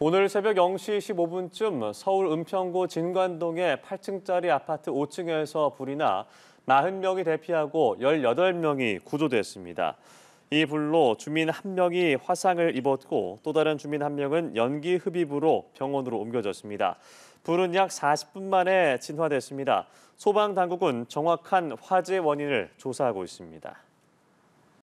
오늘 새벽 0시 15분쯤 서울 은평구 진관동의 8층짜리 아파트 5층에서 불이 나 40명이 대피하고 18명이 구조됐습니다. 이 불로 주민 1명이 화상을 입었고 또 다른 주민 1명은 연기 흡입으로 병원으로 옮겨졌습니다. 불은 약 40분 만에 진화됐습니다. 소방당국은 정확한 화재 원인을 조사하고 있습니다.